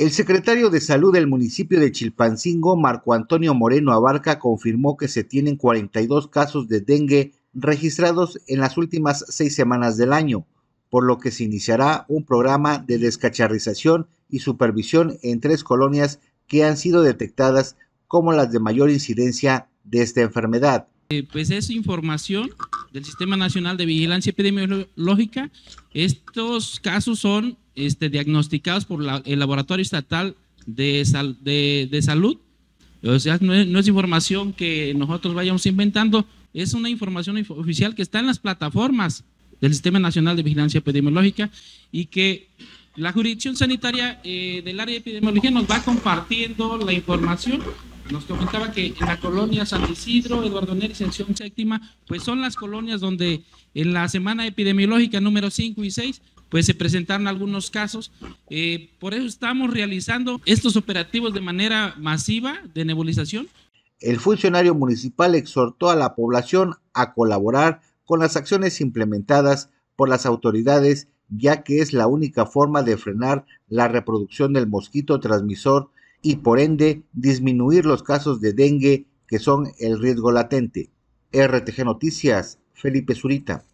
El secretario de Salud del municipio de Chilpancingo, Marco Antonio Moreno Abarca, confirmó que se tienen 42 casos de dengue registrados en las últimas seis semanas del año, por lo que se iniciará un programa de descacharrización y supervisión en tres colonias que han sido detectadas como las de mayor incidencia de esta enfermedad. Eh, pues esa información del Sistema Nacional de Vigilancia Epidemiológica. Estos casos son este, diagnosticados por el Laboratorio Estatal de, de, Salud. O sea, no es, información que nosotros vayamos inventando, es una información oficial que está en las plataformas del Sistema Nacional de Vigilancia Epidemiológica y que la jurisdicción sanitaria eh, del área de epidemiología nos va compartiendo la información nos comentaba que en la colonia San Isidro, Eduardo Neri, sección séptima, pues son las colonias donde en la semana epidemiológica número 5 y 6, pues se presentaron algunos casos. Eh, por eso estamos realizando estos operativos de manera masiva de nebulización. El funcionario municipal exhortó a la población a colaborar con las acciones implementadas por las autoridades, ya que es la única forma de frenar la reproducción del mosquito transmisor y por ende disminuir los casos de dengue que son el riesgo latente. RTG Noticias, Felipe Zurita.